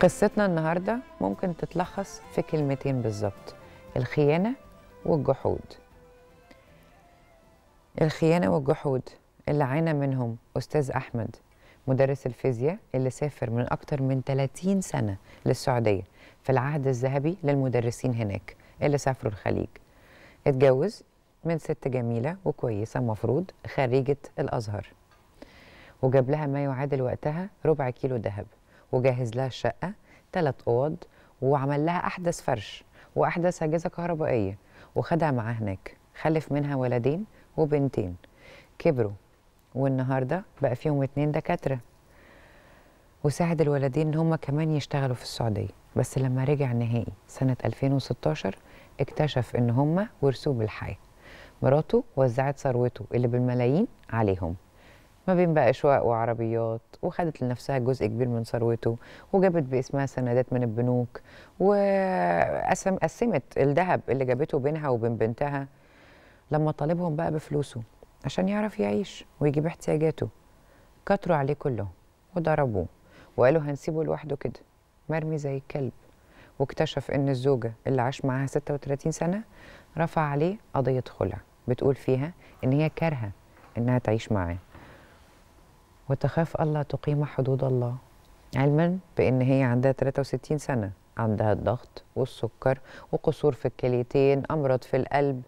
قصتنا النهارده ممكن تتلخص في كلمتين بالظبط الخيانه والجحود الخيانه والجحود اللي عانى منهم استاذ احمد مدرس الفيزياء اللي سافر من اكتر من 30 سنه للسعوديه في العهد الذهبي للمدرسين هناك اللي سافروا الخليج اتجوز من ست جميله وكويسه مفروض خريجه الازهر وجاب لها ما يعادل وقتها ربع كيلو ذهب وجهز لها الشقه ثلاث اوض وعمل لها احدث فرش واحدث اجهزه كهربائيه وخدها معاه هناك خلف منها ولدين وبنتين كبروا والنهارده بقى فيهم اتنين دكاتره وساعد الولدين ان هم كمان يشتغلوا في السعوديه بس لما رجع نهائي سنه 2016 اكتشف ان هم ورثوه بالحياه مراته وزعت ثروته اللي بالملايين عليهم ما بين بقى أشواق وعربيات وخدت لنفسها جزء كبير من ثروته وجابت باسمها سندات من البنوك وقسمت الذهب اللي جابته بينها وبين بنتها لما طالبهم بقى بفلوسه عشان يعرف يعيش ويجيب احتياجاته كتروا عليه كلهم وضربوه وقالوا هنسيبه لوحده كده مرمي زي الكلب واكتشف ان الزوجه اللي عاش معاها 36 سنه رفع عليه قضيه خلع بتقول فيها ان هي كارهه انها تعيش معاه وتخاف الله تقيم حدود الله علما بأن هي عندها 63 سنة عندها الضغط والسكر وقصور في الكليتين أمراض في القلب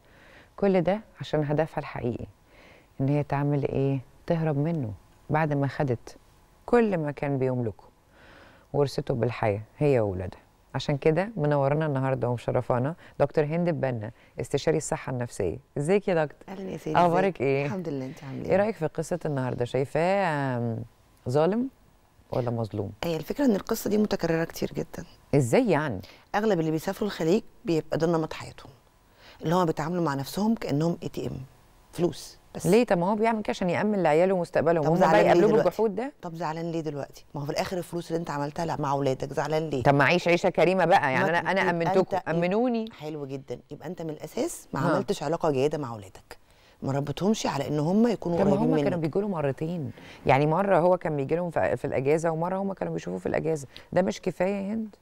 كل ده عشان هدفها الحقيقي إن هي تعمل إيه؟ تهرب منه بعد ما خدت كل ما كان بيملكه ورثته بالحياة هي وولادها عشان كده منورانا النهارده ومشرفانا دكتور هند بنا استشاري الصحه النفسيه ازيك يا دكتور اهلا يا سيدي اخبارك ايه الحمد لله انت عامله ايه, إيه؟ رايك في قصه النهارده شايفاه ظالم ولا مظلوم هي الفكره ان القصه دي متكرره كتير جدا ازاي يعني اغلب اللي بيسافروا الخليج بيبقى ده نمط حياتهم اللي هم بيتعاملوا مع نفسهم كانهم اي تي ام فلوس بس ليه طب ما هو بيعمل كده عشان يامن لعياله ومستقبلهم طب زعلان ليه دلوقتي ده طب زعلان ليه دلوقتي ما هو في الاخر الفلوس اللي انت عملتها مع اولادك زعلان ليه طب ما عيش عيشه كريمه بقى يعني انا انا امنتكم امنوني حلو جدا يبقى انت من الاساس ما عملتش علاقه جيده مع اولادك ما ربطهمش على ان هم يكونوا قريبين منك هم كانوا بيجوا له مرتين يعني مره هو كان بيجي لهم في الاجازه ومره هم كانوا بيشوفوه في الاجازه ده مش كفايه يا هند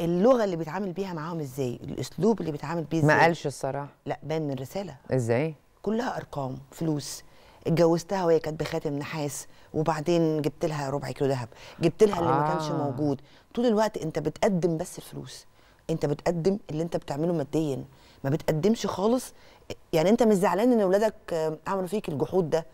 اللغه اللي بيتعامل بيها معاهم ازاي الاسلوب اللي بيتعامل بيه ازاي ما قالش الصراحه لا بان من الرساله ازاي كلها ارقام فلوس اتجوزتها وهي كانت بخاتم نحاس وبعدين جبت لها ربع كيلو ذهب جبت لها اللي آه. ما كانش آه. موجود طول الوقت انت بتقدم بس الفلوس انت بتقدم اللي انت بتعمله ماديا ما بتقدمش خالص يعني انت مش زعلان ان اولادك آه، عملوا فيك الجحود ده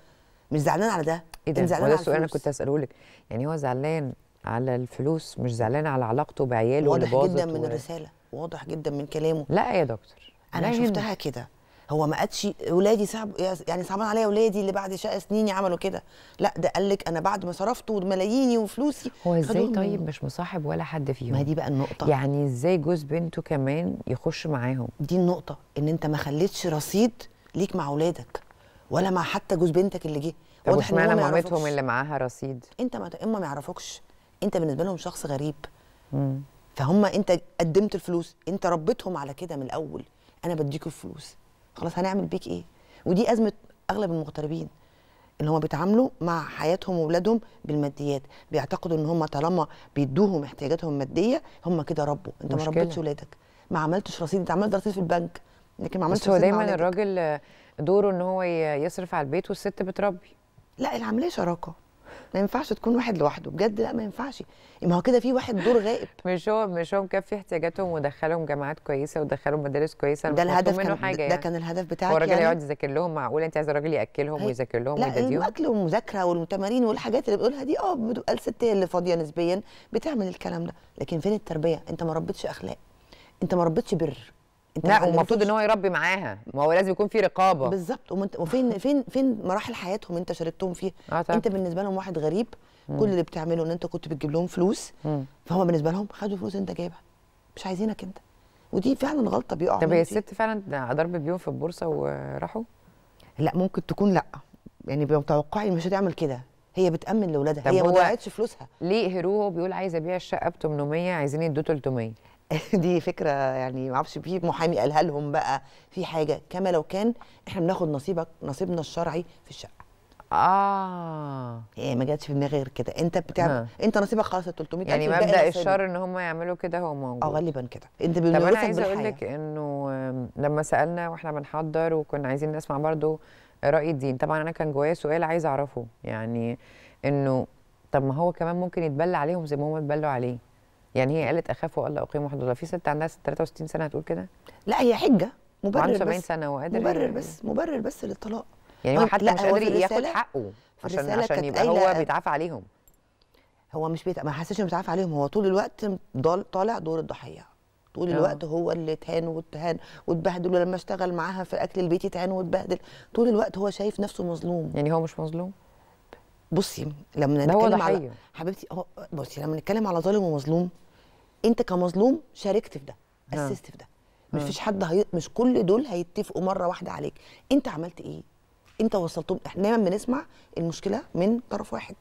مش زعلان على ده ايه ده هو ده السؤال انا كنت اساله لك يعني هو زعلان على الفلوس مش زعلان على علاقته بعياله واضح جدا من و... الرساله واضح جدا من كلامه لا يا دكتور انا شفتها كده هو ما قالش ولادي صعب يعني صعبان عليا ولادي اللي بعد شقه سنيني عملوا كده لا ده قال لك انا بعد ما صرفت ملاييني وفلوسي هو ازاي طيب مش مصاحب ولا حد فيهم ما دي بقى النقطه يعني ازاي جوز بنته كمان يخش معاهم دي النقطه ان انت ما خليتش رصيد ليك مع اولادك ولا مع حتى جوز بنتك اللي جه ان اشمعنى مامتهم اللي معاها رصيد انت ما اما ما يعرفوكش انت بالنسبه لهم شخص غريب امم فهم انت قدمت الفلوس انت ربيتهم على كده من الاول انا بديك الفلوس خلاص هنعمل بيك ايه ودي ازمه اغلب المغتربين ان هم بيتعاملوا مع حياتهم واولادهم بالماديات بيعتقدوا ان هم طالما بيدوهم احتياجاتهم الماديه هم كده ربوا انت مشكلة. ما ربيتش ولادك ما عملتش رصيد انت عملت رصيد في البنك لكن ما عملتش هو دايما الراجل دوره ان هو يصرف على البيت والست بتربي لا العمليه شراكه ما ينفعش تكون واحد لوحده بجد لا ما ينفعش ما هو كده في واحد دور غائب مش هو مش هو مكفي احتياجاتهم ودخلهم جامعات كويسه ودخلهم مدارس كويسه ده الهدف كان حاجة ده يعني. كان الهدف بتاعك هو الراجل يعني يقعد يذاكر لهم معقول انت عايزه الراجل ياكلهم ويذاكر لهم ويديهم لا الاكل والمذاكره والتمارين والحاجات اللي بنقولها دي اه بتبقى الست هي اللي فاضيه نسبيا بتعمل الكلام ده لكن فين التربيه انت ما ربيتش اخلاق انت ما ربيتش بر لا ومفروض ان هو يربي معاها ما هو لازم يكون في رقابه بالظبط وفين فين فين مراحل حياتهم انت شاركتهم فيها آه طبعا. انت بالنسبه لهم واحد غريب مم. كل اللي بتعمله ان انت كنت بتجيب لهم فلوس فهم بالنسبه لهم خدوا فلوس انت جايبها مش عايزينك انت ودي فعلا غلطه بيقعوا طب هي الست فعلا ضرب بيهم في البورصه وراحوا لا ممكن تكون لا يعني توقعي مش هتعمل كده هي بتامن لاولادها هي ما ضيعتش فلوسها ليه هيرو بيقول عايز ابيع الشقه ب 800 عايزين يدوه 300 دي فكره يعني ما اعرفش في محامي قالها لهم بقى في حاجه كما لو كان احنا بناخد نصيبك نصيبنا الشرعي في الشقه اه ايه ما جاتش في دماغي غير كده انت بتعمل انت نصيبك خلاص ال 300 يعني مبدا الشر ان هم يعملوا كده هو موجود اه غالبا كده انت طب انا عايزه اقول لك انه لما سالنا واحنا بنحضر وكنا عايزين نسمع برضو راي الدين طبعا انا كان جوايا سؤال عايزه اعرفه يعني انه طب ما هو كمان ممكن يتبلى عليهم زي ما هم اتبلوا عليه يعني هي قالت اخاف والا اقيم حدود في ست عندها 63 سنه هتقول كده لا هي حجه مبرر 70 سنه وقادر مبرر يعني. بس مبرر بس للطلاق يعني هو طيب، حتى مش قادر ياخد حقه عشان عشان يبقى هو بيتعافى عليهم هو مش بيت... ما حسش انه بيتعافى عليهم هو طول الوقت ضل... طالع دور الضحيه طول آه. الوقت هو اللي اتهان واتهان واتبهدل ولما اشتغل معاها في الاكل البيتي اتهان واتبهدل طول الوقت هو شايف نفسه مظلوم يعني هو مش مظلوم بصي لما نتكلم على حبيبتي اه بصي لما نتكلم على ظالم ومظلوم انت كمظلوم شاركت في ده اسست في ده مفيش حد هي... مش كل دول هيتفقوا مره واحده عليك انت عملت ايه انت وصلتهم احنا دايما بنسمع المشكله من طرف واحد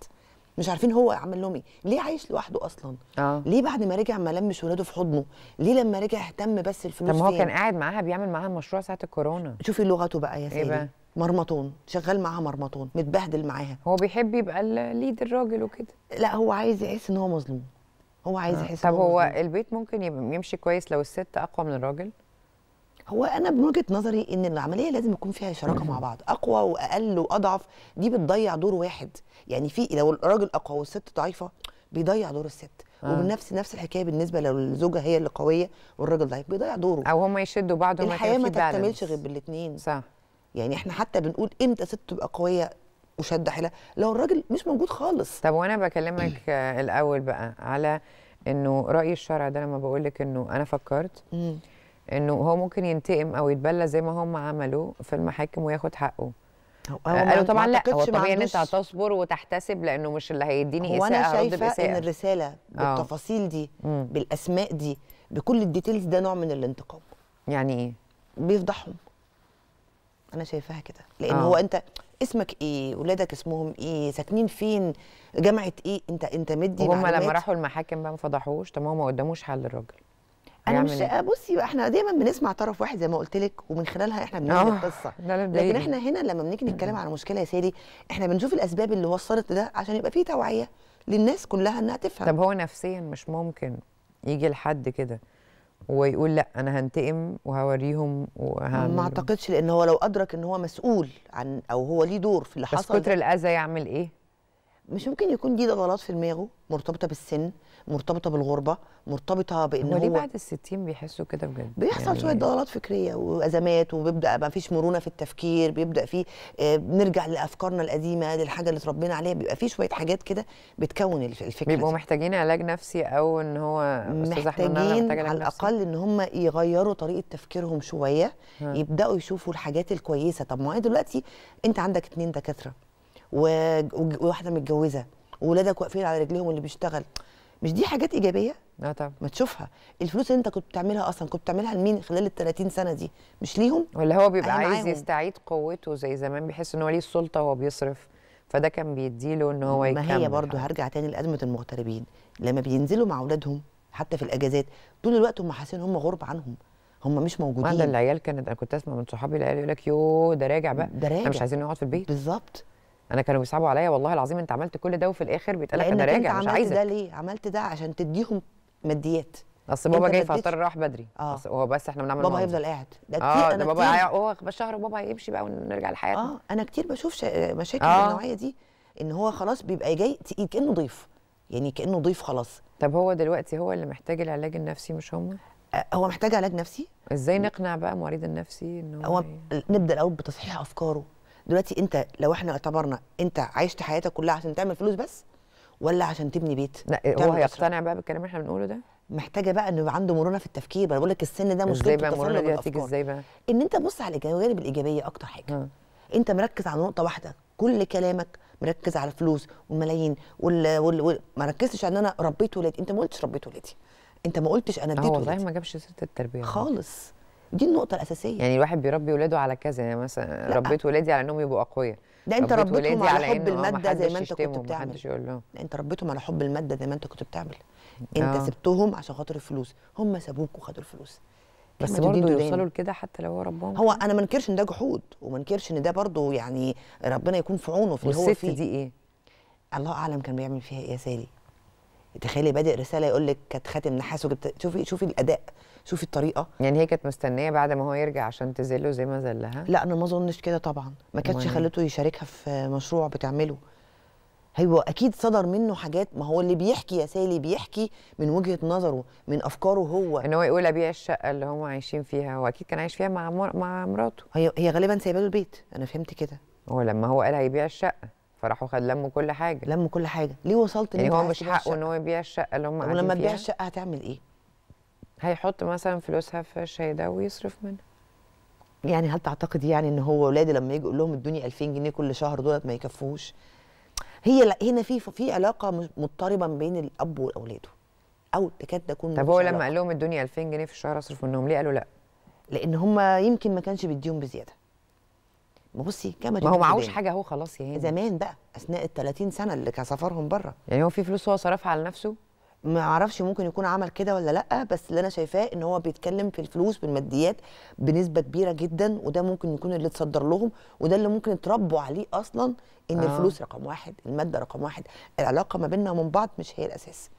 مش عارفين هو عمل لهم ايه ليه عايش لوحده اصلا آه. ليه بعد ما رجع ما لمش ولاده في حضنه ليه لما رجع اهتم بس الفلوس طب ما هو كان قاعد معاها بيعمل معاها مشروع ساعه الكورونا شوفي لغته بقى يا سيدي إيه بقى؟ مرمطون شغال معاها مرمطون متبهدل معاها هو بيحب يبقى الليد الراجل وكده لا هو عايز يحس ان هو مظلوم هو عايز آه. يحس طب هو مظلوم. البيت ممكن يمشي كويس لو الست اقوى من الراجل هو انا من وجهه نظري ان العمليه لازم يكون فيها شراكه مع بعض اقوى واقل واضعف دي بتضيع دور واحد يعني في لو الراجل اقوى والست ضعيفه بيضيع دور الست آه. وبنفس نفس الحكايه بالنسبه لو الزوجه هي اللي قويه والراجل ضعيف بيضيع دوره او هم يشدوا بعض وما الحياه ما تكتملش غير بالاثنين صح يعني احنا حتى بنقول امتى ست تبقى قويه وشد حيلها لو الراجل مش موجود خالص طب وانا بكلمك آه، الاول بقى على انه راي الشرع ده لما بقول لك انه انا فكرت انه هو ممكن ينتقم او يتبلى زي ما هم عملوا في المحاكم وياخد حقه هو آه، قالوا طبعا لا هو طبيعي ان انت هتصبر وتحتسب لانه مش اللي هيديني اساءه وانا شايفه ان الرساله آه. بالتفاصيل دي مم. بالاسماء دي بكل الديتيلز ده نوع من الانتقام يعني ايه بيفضحهم انا شايفاها كده لان آه. هو انت اسمك ايه ولادك اسمهم ايه ساكنين فين جامعه ايه انت انت مدي هم لما راحوا المحاكم بقى ما فضحوش طب ما قدموش حل للراجل انا مش إيه؟ آه، بصي احنا دايما بنسمع طرف واحد زي ما قلت لك ومن خلالها احنا بنعمل آه، القصه لكن احنا هنا لما بنيجي نتكلم على مشكله يا سالي احنا بنشوف الاسباب اللي وصلت لده عشان يبقى في توعيه للناس كلها انها تفهم طب هو نفسيا مش ممكن يجي لحد كده ويقول لا انا هنتقم وهوريهم وهعمل ما اعتقدش لان هو لو ادرك ان هو مسؤول عن او هو ليه دور في اللي بس حصل بس كتر الاذى يعمل ايه؟ مش ممكن يكون دي ضلالات في دماغه مرتبطه بالسن مرتبطه بالغربه مرتبطه بانه هو ليه بعد الستين بيحسوا كده بجد بيحصل يعني شويه ضلالات فكريه وازمات وبيبدا ما فيش مرونه في التفكير بيبدا فيه آه بنرجع لافكارنا القديمه للحاجه اللي اتربينا عليها بيبقى فيه شويه حاجات كده بتكون الفكره بيبقوا محتاجين علاج نفسي او ان هو محتاجين نعم على الاقل ان هم يغيروا طريقه تفكيرهم شويه ها. يبداوا يشوفوا الحاجات الكويسه طب ما دلوقتي انت عندك اثنين دكاتره وواحده متجوزه واولادك واقفين على رجليهم اللي بيشتغل مش دي حاجات ايجابيه اه طبعا ما تشوفها الفلوس اللي انت كنت بتعملها اصلا كنت بتعملها لمين خلال ال 30 سنه دي مش ليهم ولا هو بيبقى عايز معاهم. يستعيد قوته زي زمان بيحس ان هو ليه السلطه وهو بيصرف فده كان بيديله ان هو يكمل ما هي برضه هرجع تاني لازمه المغتربين لما بينزلوا مع اولادهم حتى في الاجازات طول الوقت هم حاسين هم غرب عنهم هم مش موجودين عند العيال كانت انا كنت اسمع من صحابي العيال يقول لك يوه ده راجع بقى ده راجع مش عايزين نقعد في البيت بالظبط انا كانوا بيصعبوا عليا والله العظيم انت عملت كل ده وفي الاخر بيتقال لك انا راجع مش عايزك ده ليه عملت ده عشان تديهم ماديات اصل بابا جاي فاضطر راح بدري آه. هو بس احنا بنعمل بابا هيفضل قاعد ده آه، كتير آه انا ده بابا كتير هو شهر بابا هيمشي بقى ونرجع لحياتنا اه انا كتير بشوف شا... مشاكل آه. النوعيه دي ان هو خلاص بيبقى جاي تقيل كانه ضيف يعني كانه ضيف خلاص طب هو دلوقتي هو اللي محتاج العلاج النفسي مش هم آه، هو محتاج علاج نفسي ازاي نقنع بقى مريض النفسي هو, هو نبدا الاول بتصحيح افكاره دلوقتي انت لو احنا اعتبرنا انت عشت حياتك كلها عشان تعمل فلوس بس ولا عشان تبني بيت لا هو هيقتنع بقى بالكلام اللي احنا بنقوله ده محتاجه بقى انه يبقى عنده مرونه في التفكير انا بقول لك السن ده مشكله ازاي بقى المرونه دي هتيجي ازاي بقى ان انت تبص على الجوانب الايجابيه اكتر حاجه م. انت مركز على نقطه واحده كل كلامك مركز على الفلوس والملايين وال... وال... وال... ما ركزتش ان انا ربيت ولادي انت ما قلتش ربيت ولادي انت ما قلتش انا اه، اديت ولادي والله ما جابش سيره التربيه خالص دي النقطه الاساسيه يعني الواحد بيربي ولاده على كذا يعني مثلا ربيت ولادي على انهم يبقوا اقوياء ده انت ربيتهم على, حب آه، الماده زي ما انت كنت بتعمل لا انت ربيتهم على حب الماده زي ما انت كنت بتعمل انت آه. سبتهم عشان خاطر الفلوس هم سابوك وخدوا الفلوس بس برضه يوصلوا لكده حتى لو هو ربهم هو انا ما انكرش ان ده جحود وما انكرش ان ده برضه يعني ربنا يكون في عونه في اللي هو فيه دي ايه الله اعلم كان بيعمل فيها ايه يا سالي تخيلي بادئ رساله يقول لك كانت خاتم نحاس وجبت شوفي شوفي الاداء شوفي الطريقه يعني هي كانت مستنيه بعد ما هو يرجع عشان تذله زي ما ذلها لا انا ما اظنش كده طبعا ما كانتش إيه؟ خلته يشاركها في مشروع بتعمله هو اكيد صدر منه حاجات ما هو اللي بيحكي يا سالي بيحكي من وجهه نظره من افكاره هو ان هو يقول ابيع الشقه اللي هم عايشين فيها هو اكيد كان عايش فيها مع مع مراته هي هي غالبا سايبه له البيت انا فهمت كده هو لما هو قال هيبيع الشقه فراحوا خد لموا كل حاجه لموا كل حاجه ليه وصلت يعني هو مش حقه ان هو يبيع الشقه اللي هم ولما تبيع الشقه هتعمل ايه هيحط مثلا فلوسها في الشاي ده ويصرف منها يعني هل تعتقد يعني ان هو ولادي لما يجي يقول لهم ادوني 2000 جنيه كل شهر دولت ما يكفوش هي لا هنا في في علاقه مضطربه ما بين الاب واولاده او تكاد تكون طب هو لما قال لهم ادوني 2000 جنيه في الشهر اصرف منهم ليه قالوا لا لان هم يمكن ما كانش بيديهم بزياده بصي كما ما هو معهوش حاجه اهو خلاص يا هاني زمان بقى اثناء ال 30 سنه اللي كان سفرهم بره يعني هو في فلوس هو صرفها على نفسه ما اعرفش ممكن يكون عمل كده ولا لا بس اللي انا شايفاه ان هو بيتكلم في الفلوس بالماديات بنسبه كبيره جدا وده ممكن يكون اللي اتصدر لهم وده اللي ممكن يتربوا عليه اصلا ان آه. الفلوس رقم واحد الماده رقم واحد العلاقه ما بيننا ومن بعض مش هي الاساس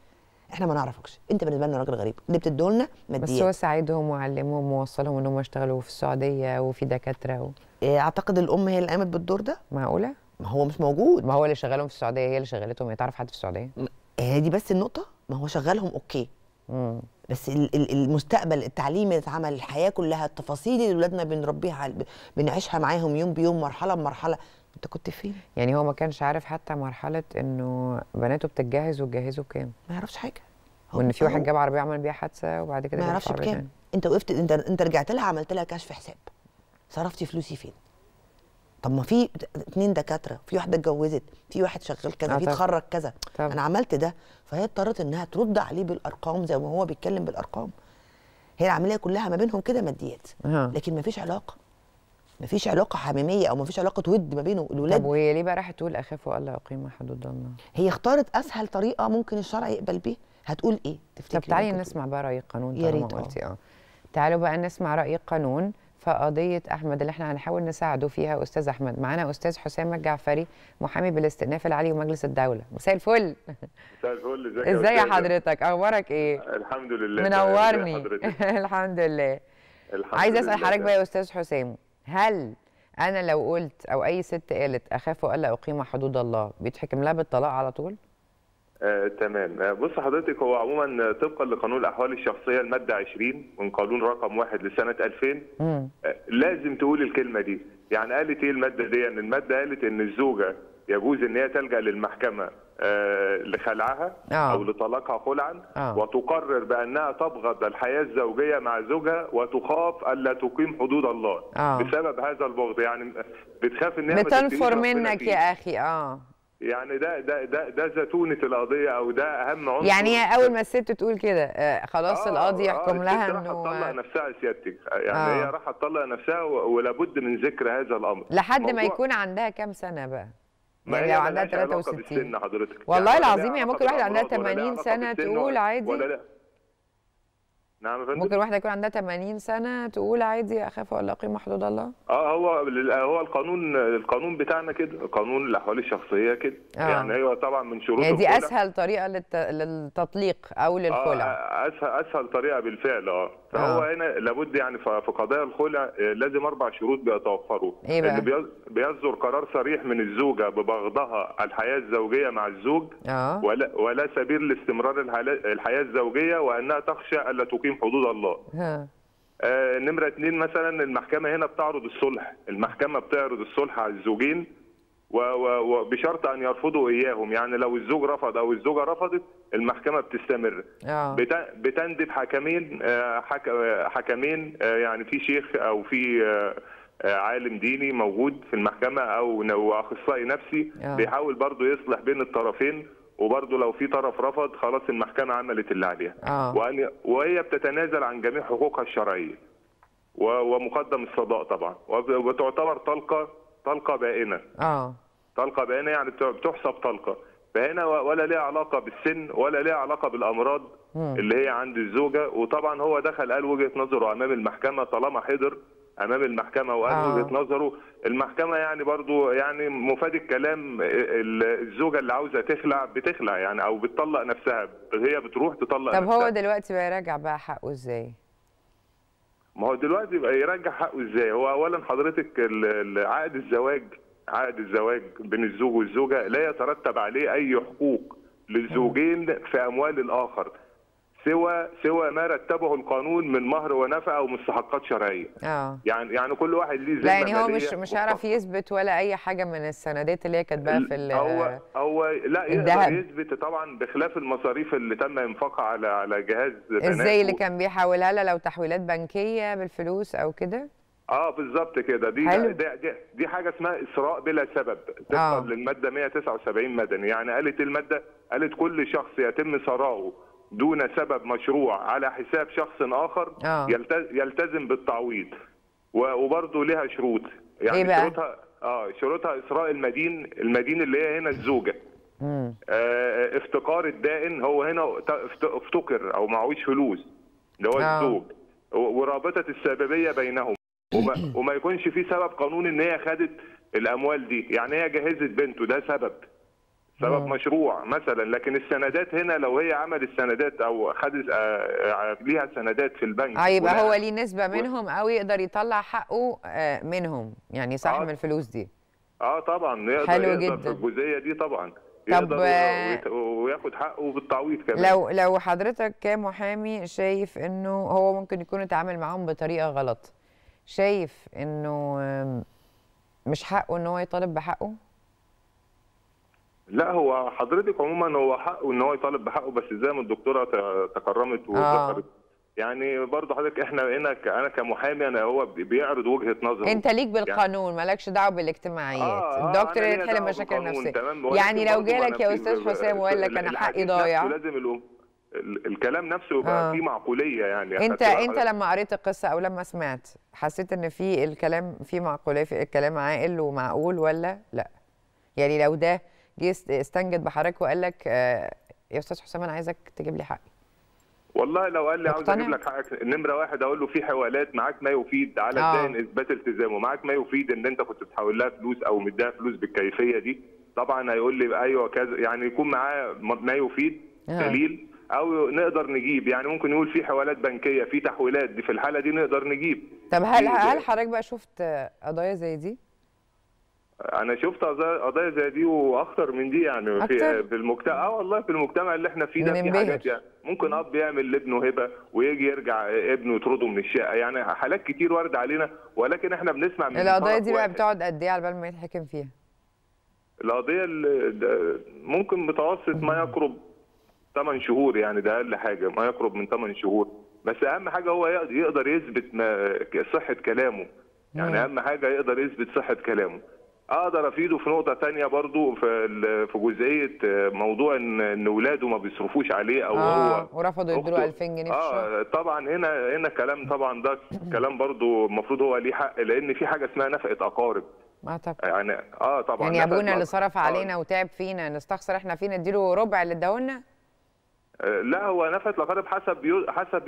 احنا ما نعرفكش انت بالنسبه لنا راجل غريب اللي بتديه لنا بس هو ساعدهم وعلمهم ووصلهم ان هم يشتغلوا في السعوديه وفي دكاتره و... إيه، اعتقد الام هي اللي قامت بالدور ده معقوله ما هو مش موجود ما هو اللي شغالهم في السعوديه هي اللي شغلتهم هي يعني تعرف حد في السعوديه هي دي بس النقطه ما هو شغالهم اوكي مم. بس المستقبل التعليم اللي اتعمل الحياه كلها التفاصيل اللي اولادنا بنربيها بنعيشها معاهم يوم بيوم مرحله بمرحله انت كنت فين يعني هو ما كانش عارف حتى مرحله انه بناته بتتجهز وتجهزه بكام ما يعرفش حاجه وان في واحد جاب عربيه عمل بيها حادثه وبعد كده ما يعرفش بكام انت وقفت انت انت رجعت لها عملت لها كشف حساب صرفتي فلوسي فين طب ما في اتنين دكاتره في واحده اتجوزت في واحد شغال كذا آه، في اتخرج كذا طب. انا عملت ده فهي اضطرت انها ترد عليه بالارقام زي ما هو بيتكلم بالارقام هي العمليه كلها ما بينهم كده ماديات لكن ما فيش علاقه مفيش علاقه حميميه او مفيش علاقه ود ما بينه الولاد طب وهي ليه بقى راحت تقول اخاف والا اقيم حدود الله هي اختارت اسهل طريقه ممكن الشرع يقبل بيها هتقول ايه تفتكري طب تعالي نسمع بقى راي القانون يا قلتي اه تعالوا بقى نسمع راي القانون في قضيه احمد اللي احنا هنحاول نساعده فيها استاذ احمد معانا استاذ حسام الجعفري محامي بالاستئناف العالي ومجلس الدوله مساء الفل مساء الفل ازيك ازي حضرتك اخبارك ايه الحمد لله منورني الحمد لله عايزه اسال حضرتك بقى يا استاذ حسام هل انا لو قلت او اي ست قالت اخاف والا اقيم حدود الله بيتحكم لها بالطلاق على طول آه، تمام آه، بص حضرتك هو عموما طبقا لقانون الاحوال الشخصيه الماده 20 من قانون رقم واحد لسنه 2000 آه، لازم تقول الكلمه دي يعني قالت ايه الماده دي ان يعني الماده قالت ان الزوجه يجوز ان هي تلجا للمحكمه آه، لخلعها آه. او لطلاقها خلعا آه. وتقرر بانها تبغض الحياه الزوجيه مع زوجها وتخاف الا تقيم حدود الله بسبب هذا البغض يعني بتخاف ان هي بتنفر منك يا اخي اه يعني ده ده ده ده زتونه القضيه او ده اهم عنصر يعني هي اول ما الست تقول كده خلاص آه القاضي يحكم آه لها انه راح تطلق نفسها يا سيادتك يعني آه. هي راح تطلق نفسها ولابد من ذكر هذا الامر لحد ما يكون عندها كام سنه بقى يعني لو عندها 63 حضرتك والله يعني العظيم يعني ممكن واحده عندها 80 سنه تقول عادي ولا لا نعم يا فندم ممكن واحده يكون عندها 80 سنه تقول عادي اخاف ولا اقيم حدود الله اه هو هو القانون القانون بتاعنا كده قانون الاحوال الشخصيه كده آه. يعني ايوه طبعا من شروط يعني دي اسهل طريقه للتطليق او للخلع آه اسهل اسهل طريقه بالفعل اه فهو آه. هنا لابد يعني في قضايا الخلع آه، لازم اربع شروط بيتوفروا إيه بقى؟ اللي بيصدر قرار صريح من الزوجه ببغضها الحياه الزوجيه مع الزوج آه. ولا, ولا سبيل لاستمرار الحياه الزوجيه وانها تخشى الا تقيم حدود الله آه. آه نمره اثنين مثلا المحكمه هنا بتعرض الصلح المحكمه بتعرض الصلح على الزوجين وبشرط ان يرفضوا اياهم يعني لو الزوج رفض او الزوجه رفضت المحكمه بتستمر آه. بتندب حكمين آه، حكمين آه، يعني في شيخ او في آه، عالم ديني موجود في المحكمه او اخصائي نفسي بيحاول برضه يصلح بين الطرفين وبرضه لو في طرف رفض خلاص المحكمه عملت اللي عليها آه. وهي بتتنازل عن جميع حقوقها الشرعيه ومقدم الصداق طبعا وتعتبر طلقه طلقه بائنه اه طلقه بائنه يعني بتحسب طلقه فهنا ولا ليها علاقه بالسن ولا ليها علاقه بالامراض اللي هي عند الزوجه وطبعا هو دخل قال وجهه نظره امام المحكمه طالما حضر امام المحكمه وقال آه. وجهه نظره المحكمه يعني برضو يعني مفاد الكلام الزوجه اللي عاوزه تخلع بتخلع يعني او بتطلق نفسها هي بتروح تطلق طب نفسها. هو دلوقتي بقى يراجع بقى حقه ازاي ما هو دلوقتي بقى يرجع حقه ازاي هو اولا حضرتك عقد الزواج عقد الزواج بين الزوج والزوجه لا يترتب عليه اي حقوق للزوجين في اموال الاخر سوى سوى ما رتبه القانون من مهر ونفقه ومستحقات شرعيه. اه يعني يعني كل واحد ليه زي يعني هو مش مش هيعرف يثبت ولا اي حاجه من السندات اللي هي كاتباها في ال هو هو لا يقدر يثبت طبعا بخلاف المصاريف اللي تم انفاقها على على جهاز ازاي اللي كان بيحولها لها لو تحويلات بنكيه بالفلوس او كده؟ اه بالظبط كده دي, دي دي دي حاجه اسمها اسراء بلا سبب آه. تفضل آه. للماده 179 مدني يعني قالت الماده قالت كل شخص يتم ثراؤه دون سبب مشروع على حساب شخص اخر آه. يلتزم بالتعويض وبرضه لها شروط يعني إيه بقى؟ شروطها اه شروطها اسراء المدين المدين اللي هي هنا الزوجه آه افتقار الدائن هو هنا افتقر او معهوش فلوس اللي هو آه. الزوج ورابطه السببيه بينهم وما, وما يكونش في سبب قانوني ان هي خدت الاموال دي يعني هي جهزت بنته ده سبب سبب مشروع مثلا لكن السندات هنا لو هي عملت السندات او خدت آه، آه، ليها سندات في البنك هيبقى آه، هو ليه نسبه منهم او يقدر يطلع حقه منهم يعني صاحب آه. الفلوس دي اه طبعا يقدر حلو يقدر جدا في الجزئيه دي طبعا طب وياخد حقه بالتعويض كمان لو لو حضرتك كمحامي شايف انه هو ممكن يكون اتعامل معاهم بطريقه غلط شايف انه مش حقه ان هو يطالب بحقه؟ لا هو حضرتك عموما هو حقه ان هو يطالب بحقه بس زي ما الدكتوره تكرمت آه. وذكرت آه. يعني برضه حضرتك احنا هنا انا كمحامي انا هو بيعرض وجهه نظره انت ليك يعني بالقانون يعني مالكش دعوه بالاجتماعيات آه, آه، الدكتور اللي يحل مشاكل نفسيه يعني لو جالك يا استاذ حسام وقال لك انا حقي ضايع لازم الام الكلام نفسه يبقى آه. فيه معقوليه يعني انت انت لما قريت القصه او لما سمعت حسيت ان في الكلام في معقوليه في الكلام عاقل ومعقول ولا لا يعني لو ده جه استنجد بحضرتك وقال لك آه يا استاذ حسام انا عايزك تجيب لي حقي والله لو قال لي عاوز اجيب لك حقك نمره واحد اقول له في حوالات معاك ما يفيد على الدائن آه. اثبات التزامه معاك ما يفيد ان انت كنت بتحول لها فلوس او مديها فلوس بالكيفيه دي طبعا هيقول لي ايوه كذا يعني يكون معاه ما يفيد آه. دليل او نقدر نجيب يعني ممكن يقول في حوالات بنكيه في تحويلات دي في الحاله دي نقدر نجيب طب هل هل حضرتك بقى شفت قضايا زي دي انا شفت قضايا زي دي واكتر من دي يعني في, في المجتمع اه والله في المجتمع اللي احنا فيه ده في حاجات يعني ممكن اب يعمل لابنه هبه ويجي يرجع ابنه يطرده من الشقه يعني حالات كتير وارد علينا ولكن احنا بنسمع من القضايا دي بقى بتقعد قد ايه على بال ما يتحكم فيها القضيه ممكن متوسط ما يقرب 8 شهور يعني ده اقل حاجه ما يقرب من 8 شهور بس اهم حاجه هو يقدر يثبت صحه كلامه يعني اهم حاجه يقدر يثبت صحه كلامه اقدر افيده في نقطه ثانيه برضو في في جزئيه موضوع ان ان اولاده ما بيصرفوش عليه او آه هو ورفضوا يدوا 2000 جنيه اه طبعا هنا هنا كلام طبعا ده كلام برضو المفروض هو ليه حق لان في حاجه اسمها نفقه اقارب اعتقد يعني اه طبعا يعني ابونا اللي صرف علينا آه. وتعب فينا نستخسر احنا فيه نديله ربع اللي اداهولنا لا هو نفت الاقارب حسب حسب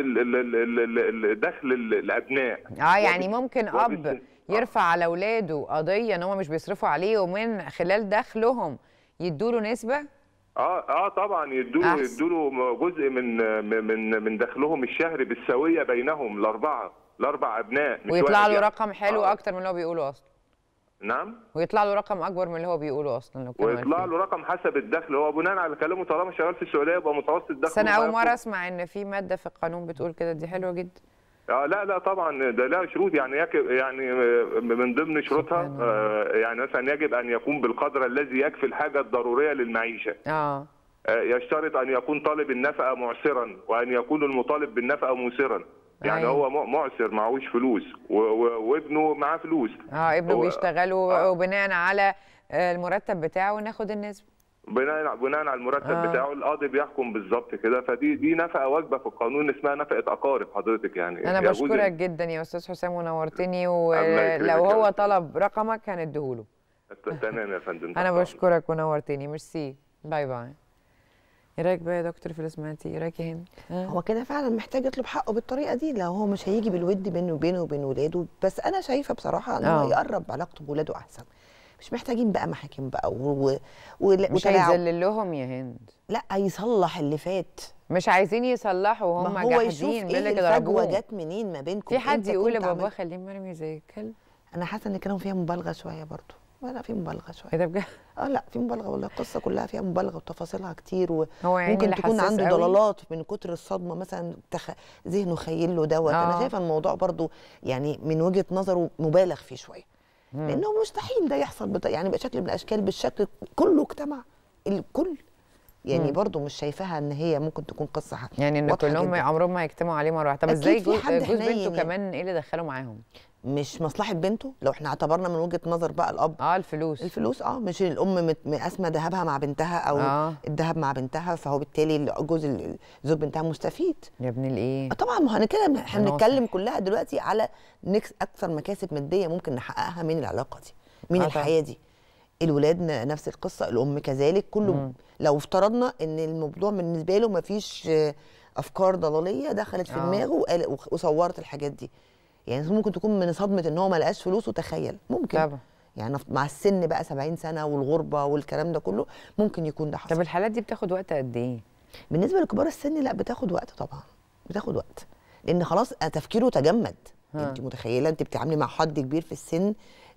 دخل الابناء اه يعني ممكن اب آه. يرفع على اولاده قضيه ان هم مش بيصرفوا عليه ومن خلال دخلهم يدوا له نسبه اه اه طبعا يدوا يدوا جزء من من من دخلهم الشهري بالسويه بينهم الاربعه الاربع ابناء ويطلع له يعني. رقم حلو آه. اكتر من اللي هو بيقوله اصلا نعم ويطلع له رقم اكبر من اللي هو بيقوله اصلا لو ويطلع له رقم حسب الدخل هو بناء على كلامه طالما شغال في السعوديه يبقى متوسط الدخل بس انا اول مره اسمع ان في ماده في القانون بتقول كده دي حلوه جدا آه لا لا طبعا ده لها شروط يعني يعني آه، من ضمن شروطها آه يعني مثلا يجب ان يكون بالقدر الذي يكفي الحاجه الضروريه للمعيشه اه, آه، يشترط ان يكون طالب النفقه معسرا وان يكون المطالب بالنفقه موسرا يعني هو معسر معهوش فلوس وابنه معاه فلوس اه ابنه بيشتغل آه. وبناء على آه، المرتب بتاعه ناخد النسبه بناء بناء على المرتب آه. بتاعه القاضي بيحكم بالظبط كده فدي دي نفقه واجبه في القانون اسمها نفقه اقارب حضرتك يعني انا بشكرك جدا يا استاذ حسام ونورتني ولو هو طلب رقمك هنديهوله تمام يا فندم انا بشكرك ونورتني ميرسي باي باي ايه رايك بقى يا دكتور في اللي ايه رايك يا هند هو كده فعلا محتاج يطلب حقه بالطريقه دي لو هو مش هيجي بالود بينه وبينه وبين ولاده بس انا شايفه بصراحه انه هو آه. يقرب علاقته بولاده احسن مش محتاجين بقى محاكم بقى و... و... و... مش هيذلل لهم يا هند لا يصلح اللي فات مش عايزين يصلحوا وهم ما هو يشوف ايه الفجوه جت منين ما بينكم في حد يقول لبابا خليه مرمي زي الكلب انا حاسه ان كانوا فيها مبالغه شويه برضو لا في مبالغه شويه إيه ده بجد اه لا في مبالغه والله القصه كلها فيها مبالغه وتفاصيلها كتير وممكن يعني تكون عنده ضلالات من كتر الصدمه مثلا تخ... ذهنه خيل له دوت انا آه. شايفه الموضوع برضو يعني من وجهه نظره مبالغ فيه شويه لانه مستحيل ده يحصل بط... يعني بشكل من الاشكال بالشكل كله اجتمع الكل يعني مم. برضو مش شايفاها ان هي ممكن تكون قصه حق. يعني ان كلهم عمرهم ما يجتمعوا عليه مره طب ازاي جوز, جوز بنته يعني كمان ايه اللي دخله معاهم مش مصلحه بنته لو احنا اعتبرنا من وجهه نظر بقى الاب اه الفلوس الفلوس اه مش الام مقاسمه ذهبها مع بنتها او آه. الذهب مع بنتها فهو بالتالي جوز زوج بنتها مستفيد يا ابن الايه آه، طبعا ما احنا كده احنا بنتكلم كلها دلوقتي على نكس اكثر مكاسب ماديه ممكن نحققها من العلاقه دي من آه الحياه دي الولاد نفس القصه الام كذلك كله مم. لو افترضنا ان الموضوع بالنسبه له ما فيش افكار ضلاليه دخلت في آه. دماغه وصورت الحاجات دي يعني ممكن تكون من صدمه ان هو ما لقاش فلوس وتخيل ممكن طبعا يعني مع السن بقى 70 سنه والغربه والكلام ده كله ممكن يكون ده حصل طب الحالات دي بتاخد وقت قد ايه بالنسبه لكبار السن لا بتاخد وقت طبعا بتاخد وقت لان خلاص تفكيره تجمد انت متخيله انت بتتعاملي مع حد كبير في السن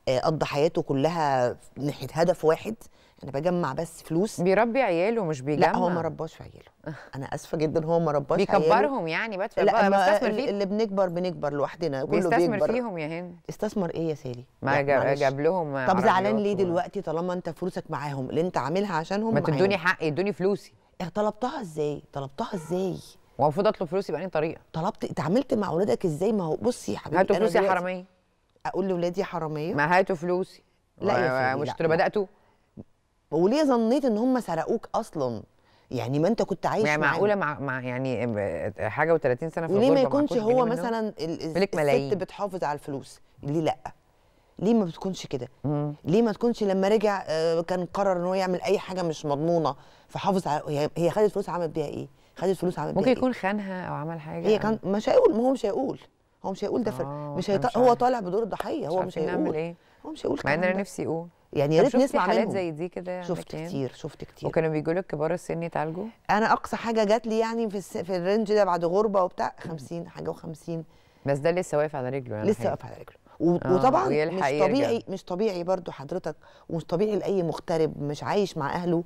قضى حياته كلها ناحيه هدف واحد انا بجمع بس فلوس بيربي عياله مش بيجمع لا هو ما رباش عياله انا اسفه جدا هو ما رباش بيكبرهم يعني بدفع لا بيستثمر فيه اللي بنكبر بنكبر لوحدنا كله بيستثمر بيكبر. فيهم يا هند استثمر ايه يا سالي ما جاب, جاب لهم طب زعلان ليه دلوقتي طالما انت فلوسك معاهم اللي انت عاملها عشانهم ما تدوني حقي ادوني فلوسي إيه، طلبتها ازاي طلبتها ازاي هو المفروض اطلب فلوسي بأي طريقه طلبت اتعاملت مع اولادك ازاي ما هو بصي يا حبيبي هاتوا فلوسي يا حراميه اقول لاولادي حراميه ما هاتوا فلوسي لا يا فندم مش انتوا بداتوا وليه ظنيت ان هم سرقوك اصلا يعني ما انت كنت عايش يعني معقوله مع, مع يعني حاجه و30 سنه في وليه ما يكونش هو مثلا الست ملايين. بتحافظ على الفلوس ليه لا ليه ما بتكونش كده ليه ما تكونش لما رجع آه، كان قرر ان هو يعمل اي حاجه مش مضمونه فحافظ على هي خدت فلوس عملت بيها ايه خدت فلوس عملت بيها ممكن إيه؟ يكون خانها او عمل حاجه هي كان مش هيقول ما هو مش هيقول هو مش هيقول ده فرق آه، مش هيط... هو طالع بدور الضحيه هو مش هيقول إيه؟ هو مش هيقول مع ان انا نفسي اقول يعني يا ريت نسمع حالات منهم. زي دي كده شفت مكان. كتير شفت كتير وكانوا بيجوا لك كبار السن يتعالجوا انا اقصى حاجه جات لي يعني في الس... في الرينج ده بعد غربه وبتاع 50 حاجه و50 بس ده لسه واقف على رجله يعني لسه واقف على رجله و... آه وطبعا مش طبيعي مش طبيعي برضو حضرتك ومش طبيعي لاي مغترب مش عايش مع اهله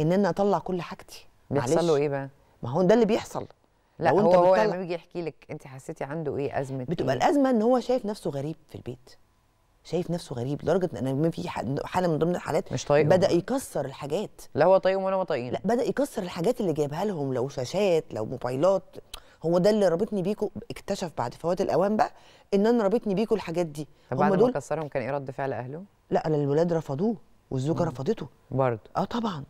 ان انا اطلع كل حاجتي بيحصل له ايه بقى ما هو ده اللي بيحصل لا هو هو لما بيجي يحكي لك انت حسيتي عنده ايه ازمه بتبقى إيه؟ الازمه ان هو شايف نفسه غريب في البيت شايف نفسه غريب لدرجه ان انا في حاله من ضمن الحالات مش طايقهم بدا يكسر الحاجات لا هو طايقهم ولا ما طايقين لا بدا يكسر الحاجات اللي جايبها لهم لو شاشات لو موبايلات هو ده اللي رابطني بيكو اكتشف بعد فوات الاوان بقى ان انا رابطني بيكو الحاجات دي طب بعد ما كسرهم كان ايه رد فعل اهله؟ لا الولاد رفضوه والزوجه رفضته برضه اه طبعا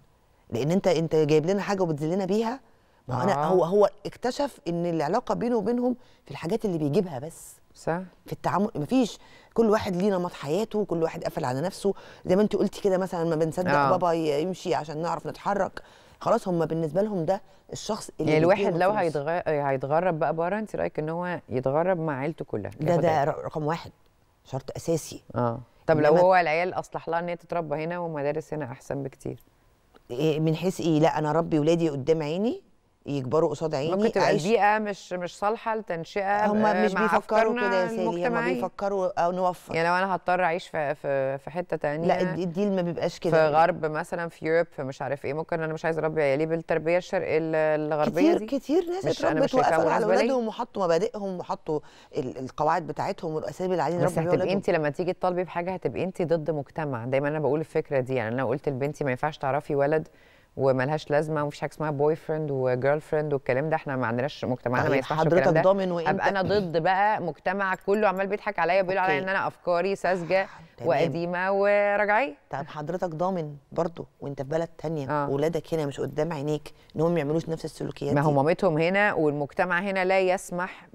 لان انت انت جايب لنا حاجه وبتذلنا بيها ما آه. انا هو هو اكتشف ان العلاقه بينه وبينهم في الحاجات اللي بيجيبها بس صح في التعامل مفيش كل واحد ليه نمط حياته كل واحد قفل على نفسه زي ما انت قلتي كده مثلا ما بنصدق آه. بابا يمشي عشان نعرف نتحرك خلاص هم بالنسبه لهم ده الشخص اللي يعني الواحد لو هيتغرب بقى بره انت رايك ان هو يتغرب مع عيلته كلها ده ده رقم واحد شرط اساسي اه طب لو هو العيال اصلح لها ان هي تتربى هنا ومدارس هنا احسن بكتير إيه، من حيث ايه لا انا ربي ولادي قدام عيني يكبروا قصاد عيني ممكن تبقى البيئه مش مش صالحه لتنشئه هم آه، مش بيفكروا كده يا سيدي هم بيفكروا او آه، نوفر يعني لو انا هضطر اعيش في في, في حته ثانيه لا الديل ما بيبقاش كده في غرب مثلا في يوروب في مش عارف ايه ممكن انا مش عايزه اربي عيالي بالتربيه الشرقيه الغربيه كتير دي كتير ناس اتربت وقفوا على اولادهم وحطوا مبادئهم وحطوا القواعد بتاعتهم والاساليب اللي عايزين بس هتبقي انت لما تيجي تطالبي بحاجه هتبقي انت ضد مجتمع دايما انا بقول الفكره دي يعني انا قلت لبنتي ما ينفعش تعرفي ولد وملهاش لازمه ومفيش حاجه اسمها بوي فريند وجيرل فريند والكلام ده احنا ما عندناش مجتمعنا ما يسمحش أيوة، حضرتك ضامن وانت ابقى انا ضد بقى مجتمع كله عمال بيضحك عليا وبيقول عليا ان انا افكاري ساذجه آه، وقديمه ورجعيه طب حضرتك ضامن برضه وانت في بلد ثانيه آه. ولادك هنا مش قدام عينيك ان هم ما يعملوش نفس السلوكيات ما هو مامتهم هنا والمجتمع هنا لا يسمح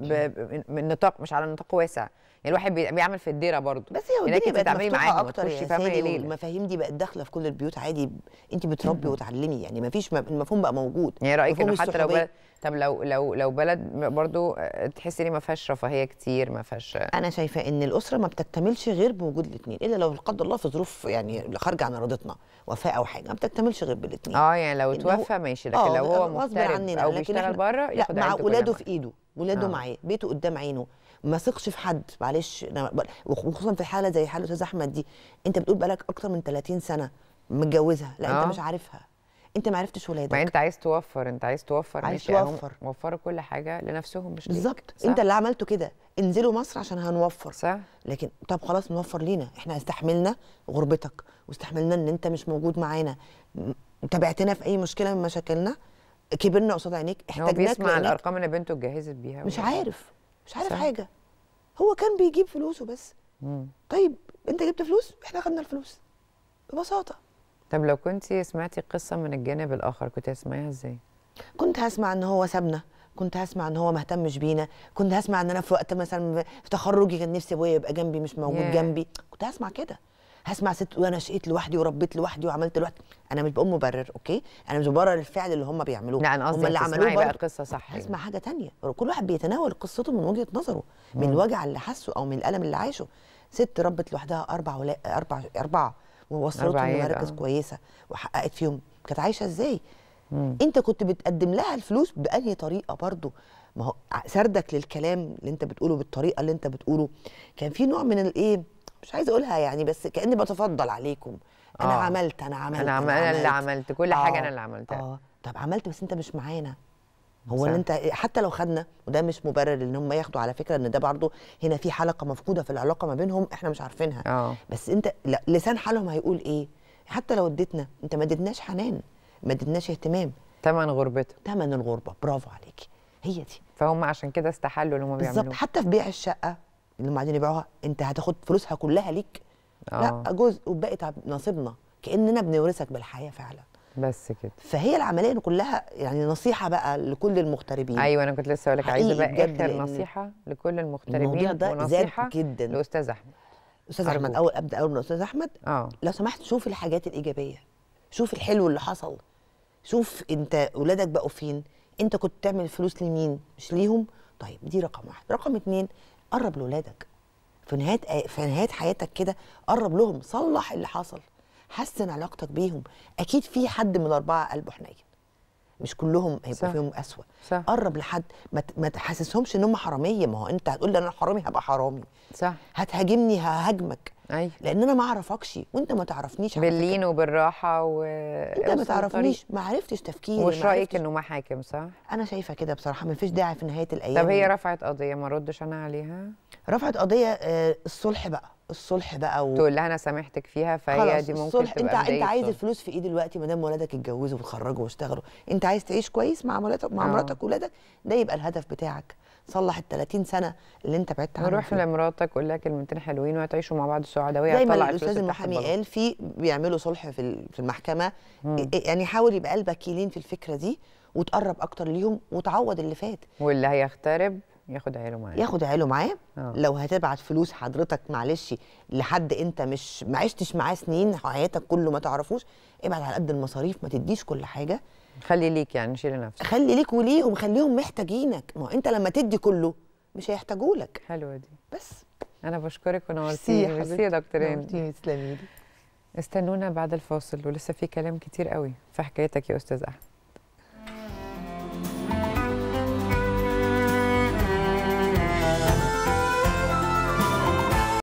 بنطاق مش على نطاق واسع الواحد بيعمل في الديره برضه بس هي الدنيا بقت مفتوحه اكتر يعني ساري المفاهيم دي بقت داخله في كل البيوت عادي انت بتربي وتعلمي يعني ما فيش المفهوم بقى موجود يعني رايك انه حتى لو بلد طب لو لو لو بلد برضه آه، تحسي ان ما فيهاش رفاهيه كتير ما فيهاش انا شايفه ان الاسره ما بتكتملش غير بوجود الاثنين الا لو قدر الله في ظروف يعني خارجه عن ارادتنا وفاه او حاجه ما بتكتملش غير بالاثنين اه يعني لو توفى ماشي لكن آه، لو هو مغصب عننا او بيشتغل بره لا مع ولاده في ايده ولاده آه. معاه بيته قدام عينه ما ثقش في حد معلش وخصوصا في حاله زي حاله استاذ احمد دي انت بتقول بقالك اكتر من 30 سنه متجوزها لا آه. انت مش عارفها انت ما عرفتش ولادك ما انت عايز توفر انت عايز توفر عايز يعني توفر وفروا كل حاجه لنفسهم مش بالظبط انت اللي عملته كده انزلوا مصر عشان هنوفر صح لكن طب خلاص نوفر لينا احنا استحملنا غربتك واستحملنا ان انت مش موجود معانا تابعتنا في اي مشكله من مشاكلنا كبرنا قصاد عينيك احتاجناك هو بيسمع الارقام اللي بنته اتجهزت بيها مش عارف مش عارف صح. حاجه هو كان بيجيب فلوسه بس مم. طيب انت جبت فلوس احنا خدنا الفلوس ببساطه طب لو كنت سمعتي قصه من الجانب الاخر كنت هسمعيها ازاي كنت هسمع ان هو سابنا كنت هسمع ان هو ما اهتمش بينا كنت هسمع ان انا في وقت مثلا في تخرجي كان نفسي ابويا يبقى جنبي مش موجود yeah. جنبي كنت هسمع كده هسمع ست وانا شقيت لوحدي وربيت لوحدي وعملت لوحدي انا مش بقوم مبرر اوكي انا مش ببرر الفعل اللي هم بيعملوه نعم هم اللي عملوه بقى القصه صح هسمع حاجه تانية كل واحد بيتناول قصته من وجهه نظره مم. من الوجع اللي حسه او من الالم اللي عايشه ست ربت لوحدها اربع ولا اربع اربعه ووصلتهم لمراكز آه. كويسه وحققت فيهم كانت عايشه ازاي مم. انت كنت بتقدم لها الفلوس بانهي طريقه برضو ما هو سردك للكلام اللي انت بتقوله بالطريقه اللي انت بتقوله كان في نوع من الايه مش عايزه اقولها يعني بس كاني بتفضل عليكم انا آه. عملت انا عملت انا, عملت انا اللي عملت كل آه. حاجه انا آه. اللي عملتها اه طب عملت بس انت مش معانا هو ان انت حتى لو خدنا وده مش مبرر ان هم ياخدوا على فكره ان ده برضه هنا في حلقه مفقوده في العلاقه ما بينهم احنا مش عارفينها أوه. بس انت لا لسان حالهم هيقول ايه حتى لو اديتنا انت ما اديتناش حنان ما اديتناش اهتمام ثمن غربته ثمن الغربه برافو عليكي هي دي فهم عشان كده استحلوا اللي هم بيعملوه بالظبط حتى في بيع الشقه اللي هم عايزين يبيعوها انت هتاخد فلوسها كلها ليك آه. لا جزء وبقت نصيبنا كاننا بنورثك بالحياه فعلا بس كده فهي العمليه كلها يعني نصيحه بقى لكل المغتربين ايوه انا كنت لسه هقول لك عايزه بقى اخر نصيحه لكل المغتربين ده ونصيحه جدا لاستاذ احمد استاذ احمد اول ابدا اول من استاذ احمد اه لو سمحت شوف الحاجات الايجابيه شوف الحلو اللي حصل شوف انت اولادك بقوا فين انت كنت تعمل فلوس لمين مش ليهم طيب دي رقم واحد رقم اتنين قرب لاولادك في نهايه في نهايه حياتك كده قرب لهم صلح اللي حصل حسن علاقتك بيهم اكيد في حد من الاربعه قلبه حنين مش كلهم هيبقى فيهم اسوء صح. قرب لحد ما ما تحسسهمش ان هم حراميه ما هو انت هتقول لي انا حرامي هبقى حرامي صح هتهاجمني ههاجمك أي. أيوة. لان انا ما اعرفكش وانت ما تعرفنيش باللين وبالراحه و انت ما تعرفنيش ما عرفتش تفكيري وش رايك انه ما حاكم صح انا شايفه كده بصراحه ما فيش داعي في نهايه الايام طب هي رفعت قضيه ما ردش انا عليها رفعت قضيه آه، الصلح بقى الصلح بقى و... تقول لها انا سامحتك فيها فهي دي ممكن الصلح. تبقى انت انت عايز الفلوس في ايه دلوقتي ما دام ولادك اتجوزوا وتخرجوا واشتغلوا انت عايز تعيش كويس مع آه. مراتك مع مراتك واولادك ده يبقى الهدف بتاعك صلح ال 30 سنه اللي انت بعدت عنها روح لمراتك قول لها كلمتين حلوين وهتعيشوا مع بعض سعداء زي ما الاستاذ المحامي قال في بيعملوا صلح في المحكمه مم. إيه، إيه، يعني حاول يبقى قلبك يلين في الفكره دي وتقرب اكتر ليهم وتعوض اللي فات واللي هيغترب ياخد عياله معاه ياخد عياله معاه آه. لو هتبعت فلوس حضرتك معلش لحد انت مش ما عشتش معاه سنين حياتك كله ما تعرفوش ابعت على قد المصاريف ما تديش كل حاجه خلي ليك يعني شيل نفسك خلي ليك وليهم خليهم محتاجينك ما انت لما تدي كله مش هيحتاجوا لك حلوه دي بس انا بشكرك ونورتيني ميرسي يا دكتور نورتيني تسلمي استنونا بعد الفاصل ولسه في كلام كتير قوي في حكايتك يا استاذ احمد